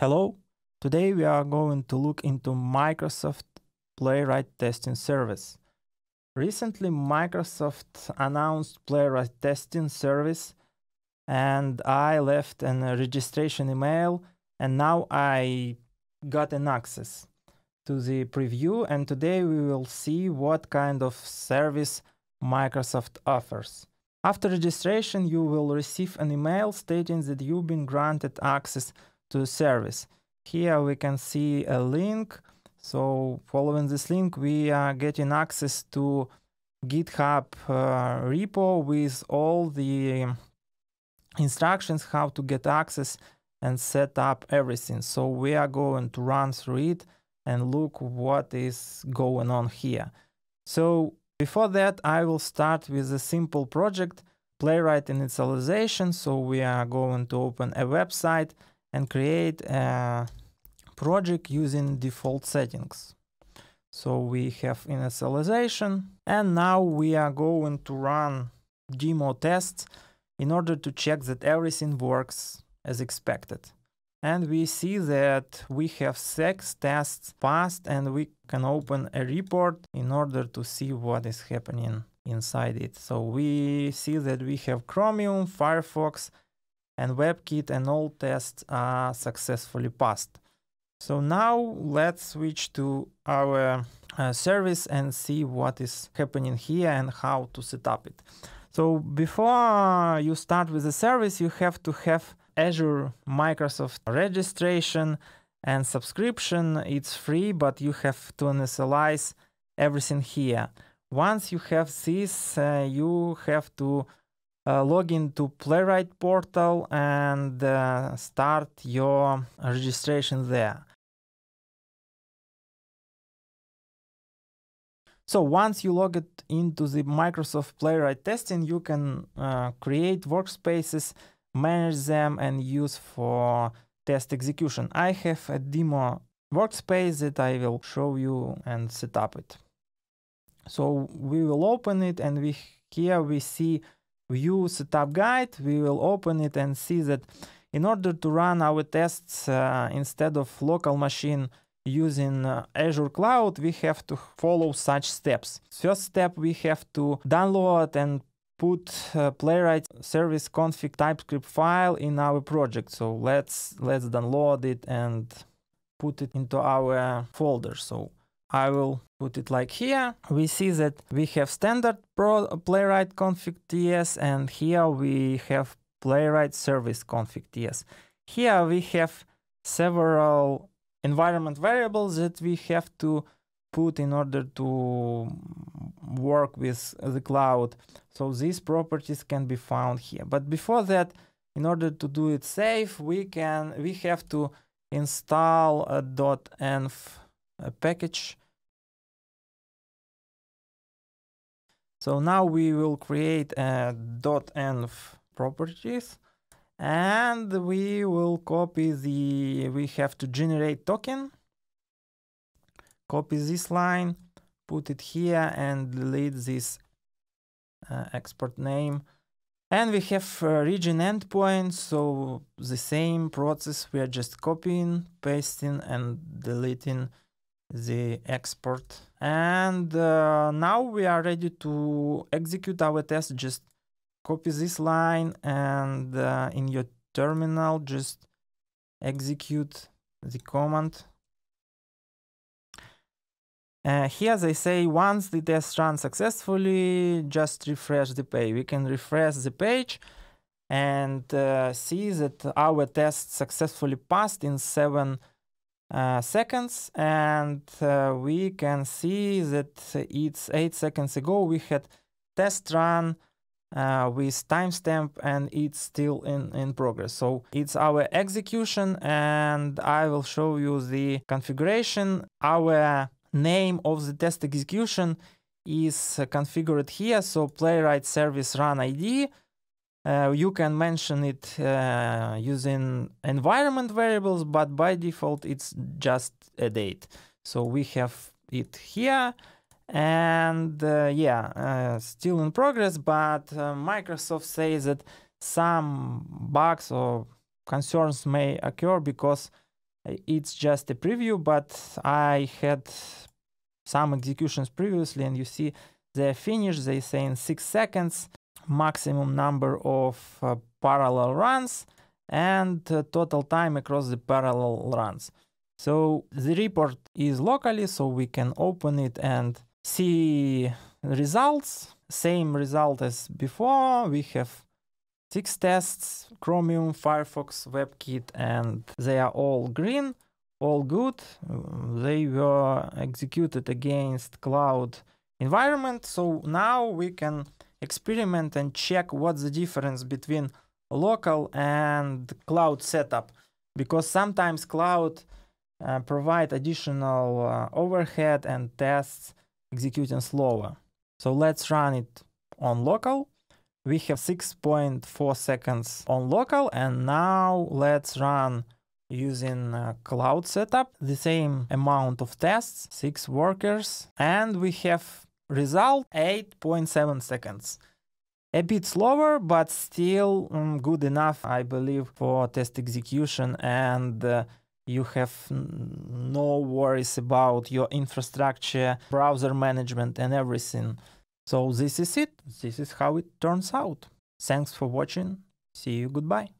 Hello, today we are going to look into Microsoft Playwright Testing Service. Recently, Microsoft announced Playwright Testing Service and I left an uh, registration email and now I got an access to the preview and today we will see what kind of service Microsoft offers. After registration, you will receive an email stating that you've been granted access to service. Here we can see a link. So following this link, we are getting access to GitHub uh, repo with all the instructions how to get access and set up everything. So we are going to run through it and look what is going on here. So before that, I will start with a simple project, Playwright initialization. So we are going to open a website and create a project using default settings. So we have initialization and now we are going to run demo tests in order to check that everything works as expected. And we see that we have six tests passed and we can open a report in order to see what is happening inside it. So we see that we have Chromium, Firefox, and WebKit and all tests are successfully passed. So now let's switch to our uh, service and see what is happening here and how to set up it. So before you start with the service, you have to have Azure Microsoft registration and subscription. It's free, but you have to initialize everything here. Once you have this, uh, you have to uh, log into Playwright portal and uh, start your registration there. So once you log it into the Microsoft Playwright testing, you can uh, create workspaces, manage them and use for test execution. I have a demo workspace that I will show you and set up it. So we will open it and we here we see view setup guide, we will open it and see that in order to run our tests uh, instead of local machine using uh, Azure Cloud, we have to follow such steps. First step, we have to download and put uh, Playwright service config TypeScript file in our project. So let's let's download it and put it into our folder. So I will put it like here. We see that we have standard Pro playwright config ts and here we have playwright service config ts. Here we have several environment variables that we have to put in order to work with the cloud. So these properties can be found here. But before that, in order to do it safe, we can we have to install a .env package. So now we will create a uh, .env properties and we will copy the, we have to generate token, copy this line, put it here and delete this uh, export name. And we have uh, region endpoint, so the same process, we are just copying, pasting and deleting the export. And uh, now we are ready to execute our test. Just copy this line and uh, in your terminal, just execute the command. Uh, here they say once the test runs successfully, just refresh the page. We can refresh the page and uh, see that our test successfully passed in seven uh, seconds and uh, we can see that it's 8 seconds ago we had test run uh, with timestamp and it's still in, in progress. So it's our execution and I will show you the configuration. Our name of the test execution is configured here. So playwright service run ID uh, you can mention it uh, using environment variables, but by default, it's just a date. So we have it here. And uh, yeah, uh, still in progress, but uh, Microsoft says that some bugs or concerns may occur because uh, it's just a preview, but I had some executions previously and you see they're finished, they say in six seconds maximum number of uh, parallel runs and uh, total time across the parallel runs. So the report is locally, so we can open it and see results. Same result as before. We have six tests, Chromium, Firefox, WebKit, and they are all green, all good. They were executed against cloud environment. So now we can experiment and check what's the difference between local and cloud setup because sometimes cloud uh, provide additional uh, overhead and tests executing slower. So let's run it on local. We have 6.4 seconds on local and now let's run using uh, cloud setup, the same amount of tests, six workers, and we have Result 8.7 seconds. A bit slower, but still um, good enough, I believe, for test execution and uh, you have no worries about your infrastructure, browser management and everything. So this is it. This is how it turns out. Thanks for watching. See you. Goodbye.